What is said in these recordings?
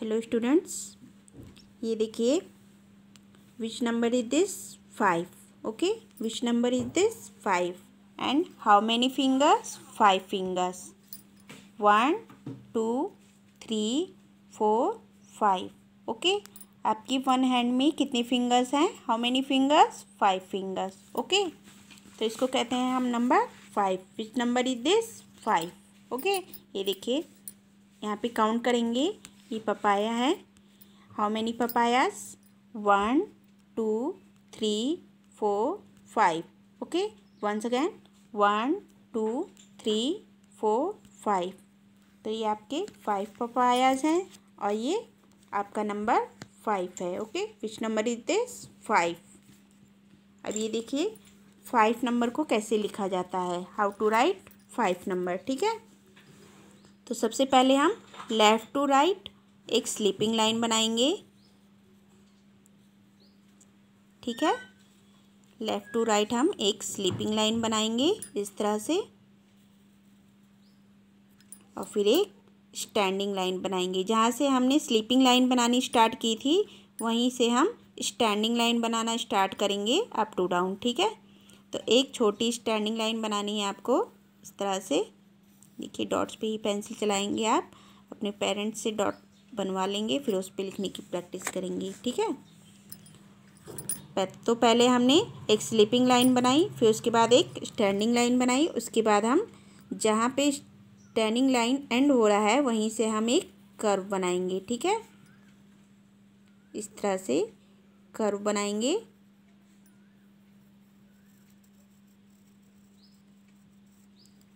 hello students ये देखिए which number is this five okay which number is this five and how many fingers five fingers one two three four five okay आपकी one hand में कितने fingers हैं how many fingers five fingers okay तो इसको कहते हैं हम number five which number is this five okay ये देखिए यहाँ पे काउंट करेंगे ये पपाया है how many papayas one two three four five okay once again one two three four five तो ये आपके फाइव पपायाज हैं और ये आपका नंबर फाइव है okay which number is this five अब ये देखिए फाइव नंबर को कैसे लिखा जाता है how to write five number ठीक है तो सबसे पहले हम लेफ़्ट टू राइट एक स्लीपिंग लाइन बनाएंगे ठीक है लेफ़्ट टू राइट हम एक स्लीपिंग लाइन बनाएंगे इस तरह से और फिर एक स्टैंडिंग लाइन बनाएंगे जहाँ से हमने स्लीपिंग लाइन बनानी स्टार्ट की थी वहीं से हम स्टैंडिंग लाइन बनाना स्टार्ट करेंगे अप टू डाउन ठीक है तो एक छोटी स्टैंडिंग लाइन बनानी है आपको इस तरह से देखिए डॉट्स पे ही पेंसिल चलाएंगे आप अपने पेरेंट्स से डॉट बनवा लेंगे फिर उस पर लिखने की प्रैक्टिस करेंगे ठीक है तो पहले हमने एक स्लीपिंग लाइन बनाई फिर उसके बाद एक स्टैंडिंग लाइन बनाई उसके बाद हम जहाँ पे स्टैंडिंग लाइन एंड हो रहा है वहीं से हम एक कर्व बनाएंगे ठीक है इस तरह से कर्व बनाएंगे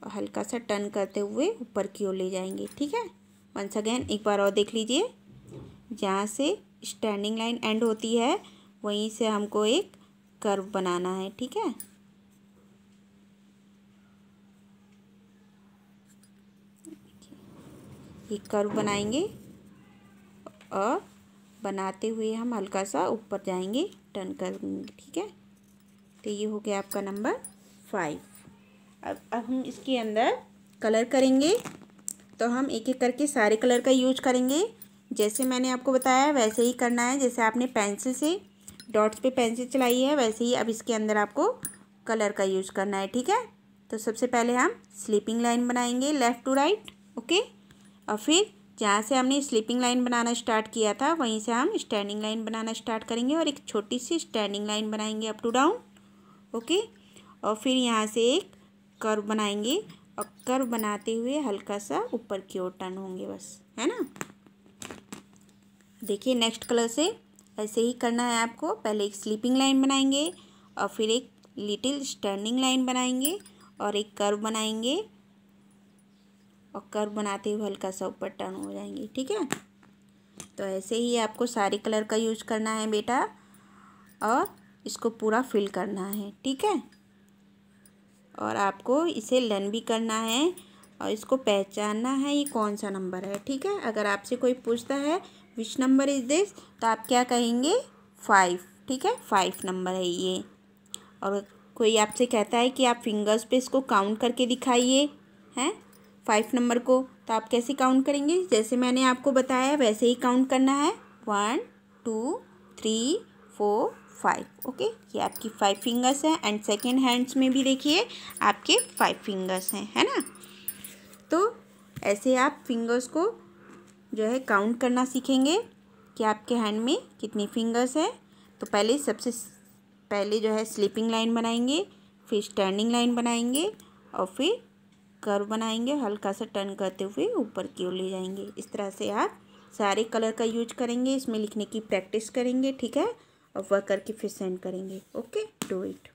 और हल्का सा टर्न करते हुए ऊपर की ओर ले जाएंगे ठीक है वंस अगेन एक बार और देख लीजिए जहाँ से स्टैंडिंग लाइन एंड होती है वहीं से हमको एक कर्व बनाना है ठीक है ये कर्व बनाएंगे और बनाते हुए हम हल्का सा ऊपर जाएंगे टर्न करेंगे ठीक है तो ये हो गया आपका नंबर फाइव अब अब हम इसके अंदर कलर करेंगे तो हम एक एक करके सारे कलर का यूज करेंगे जैसे मैंने आपको बताया वैसे ही करना है जैसे आपने पेंसिल से डॉट्स पे पेंसिल चलाई है वैसे ही अब इसके अंदर आपको कलर का यूज करना है ठीक है तो सबसे पहले हम स्लीपिंग लाइन बनाएंगे लेफ़्ट टू राइट ओके और फिर जहाँ से हमने स्लीपिंग लाइन बनाना स्टार्ट किया था वहीं से हम स्टैंडिंग लाइन बनाना स्टार्ट करेंगे और एक छोटी सी स्टैंडिंग लाइन बनाएंगे अप टू डाउन ओके और फिर यहाँ से एक कर्व बनाएंगे और कर्व बनाते हुए हल्का सा ऊपर की ओर टर्न होंगे बस है ना देखिए नेक्स्ट कलर से ऐसे ही करना है आपको पहले एक स्लीपिंग लाइन बनाएंगे और फिर एक लिटिल स्टर्निंग लाइन बनाएंगे और एक कर्व बनाएंगे और कर्व बनाते हुए हल्का सा ऊपर टर्न हो जाएंगे ठीक है तो ऐसे ही आपको सारे कलर का यूज करना है बेटा और इसको पूरा फिल करना है ठीक है और आपको इसे लर्न भी करना है और इसको पहचानना है ये कौन सा नंबर है ठीक है अगर आपसे कोई पूछता है विच नंबर इज़ दिस तो आप क्या कहेंगे फाइव ठीक है फाइव नंबर है ये और कोई आपसे कहता है कि आप फिंगर्स पे इसको काउंट करके दिखाइए हैं फाइव नंबर को तो आप कैसे काउंट करेंगे जैसे मैंने आपको बताया वैसे ही काउंट करना है one two three four five okay ये आपकी फाइव फिंगर्स हैं एंड सेकेंड हैंड्स में भी देखिए आपके फाइव फिंगर्स हैं है ना तो ऐसे आप फिंगर्स को जो है काउंट करना सीखेंगे कि आपके हैंड में कितनी फिंगर्स हैं तो पहले सबसे पहले जो है स्लीपिंग लाइन बनाएंगे फिर स्टैंडिंग लाइन बनाएंगे और फिर कर्व बनाएंगे हल्का सा टर्न करते हुए ऊपर की ओर ले जाएंगे इस तरह से आप सारे कलर का यूज करेंगे इसमें लिखने की प्रैक्टिस करेंगे ठीक है अब वर्क करके फिर सेंड करेंगे ओके डू इट